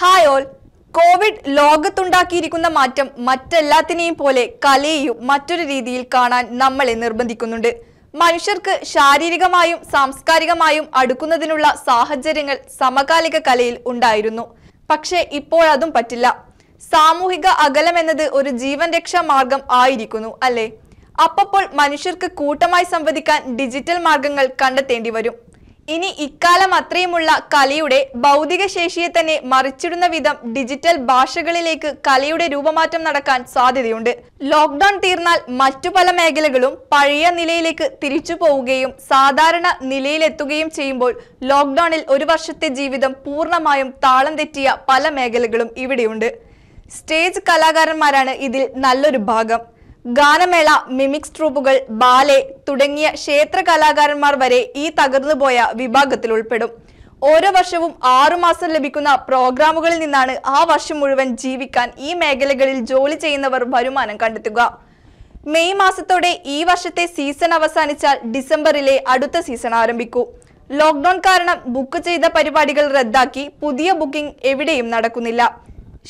hi all Covid ലോകത്തുണ്ടാക്കിയിരിക്കുന്ന മാറ്റം മറ്റെല്ലാത്തിനെയും പോലെ കലയെയും മറ്റൊരു രീതിയിൽ കാണാൻ നമ്മളെ നിർബന്ധിക്കുന്നുണ്ട് മനുഷ്യർക്ക് ശാരീരികമായും സാംസ്കാരികമായും അടുക്കുന്നതിനുള്ള സാഹചര്യങ്ങൾ സമകാലിക കലയിൽ ഉണ്ടായിരുന്നു പക്ഷേ ഇപ്പോഴതും പറ്റില്ല സാമൂഹിക അകലം എന്നത് ഒരു ജീവൻ രക്ഷാ മാർഗം ആയിരിക്കുന്നു അല്ലേ അപ്പോൾ മനുഷ്യർക്ക് കൂട്ടമായി സംവദിക്കാൻ ഡിജിറ്റൽ മാർഗങ്ങൾ കണ്ടെത്തേണ്ടി വരും ഇനി ഇക്കാലം അത്രയുമുള്ള കലയുടെ ഭൗതിക ശേഷിയെ തന്നെ മറിച്ചിടുന്ന വിധം ഡിജിറ്റൽ ഭാഷകളിലേക്ക് കലയുടെ രൂപമാറ്റം നടക്കാൻ സാധ്യതയുണ്ട് ലോക്ക്ഡൌൺ തീർന്നാൽ മറ്റു പല മേഖലകളും പഴയ നിലയിലേക്ക് തിരിച്ചു പോവുകയും സാധാരണ നിലയിലെത്തുകയും ചെയ്യുമ്പോൾ ലോക്ക്ഡൌണിൽ ഒരു വർഷത്തെ ജീവിതം പൂർണ്ണമായും താളം തെറ്റിയ പല മേഖലകളും ഇവിടെയുണ്ട് സ്റ്റേജ് കലാകാരന്മാരാണ് ഇതിൽ നല്ലൊരു ഭാഗം ഗാനമേള മിമിക്സ് ട്രൂപ്പുകൾ ബാലെ തുടങ്ങിയ ക്ഷേത്ര കലാകാരന്മാർ വരെ ഈ തകർന്നുപോയ വിഭാഗത്തിൽ ഉൾപ്പെടും ഓരോ വർഷവും ആറുമാസം ലഭിക്കുന്ന പ്രോഗ്രാമുകളിൽ നിന്നാണ് ആ വർഷം മുഴുവൻ ജീവിക്കാൻ ഈ മേഖലകളിൽ ജോലി ചെയ്യുന്നവർ വരുമാനം കണ്ടെത്തുക മെയ് മാസത്തോടെ ഈ വർഷത്തെ സീസൺ അവസാനിച്ചാൽ ഡിസംബറിലെ അടുത്ത സീസൺ ആരംഭിക്കൂ ലോക്ക്ഡൌൺ കാരണം ബുക്ക് ചെയ്ത പരിപാടികൾ റദ്ദാക്കി പുതിയ ബുക്കിംഗ് എവിടെയും നടക്കുന്നില്ല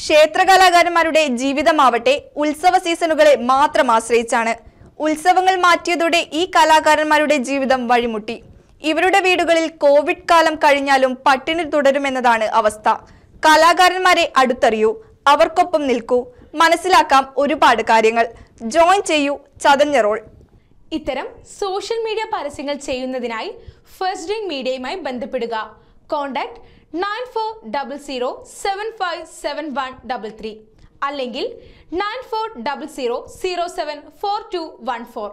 ക്ഷേത്രകലാകാരന്മാരുടെ ജീവിതമാവട്ടെ ഉത്സവ സീസണുകളെ മാത്രം ആശ്രയിച്ചാണ് ഉത്സവങ്ങൾ മാറ്റിയതോടെ ഈ കലാകാരന്മാരുടെ ജീവിതം വഴിമുട്ടി ഇവരുടെ വീടുകളിൽ കോവിഡ് കാലം കഴിഞ്ഞാലും പട്ടിണി തുടരുമെന്നതാണ് അവസ്ഥ കലാകാരന്മാരെ അടുത്തറിയൂ അവർക്കൊപ്പം നിൽക്കൂ മനസ്സിലാക്കാം ഒരുപാട് കാര്യങ്ങൾ ജോയിൻ ചെയ്യൂ ചതഞ്ഞ റോൾ ഇത്തരം സോഷ്യൽ മീഡിയ പരസ്യങ്ങൾ ചെയ്യുന്നതിനായി ഫസ്റ്റ് ഡേ മീഡിയയുമായി ബന്ധപ്പെടുക contact nine four double zero seven five seven one double three അല്ലെങ്കിൽ nine four double zero zero seven four two one four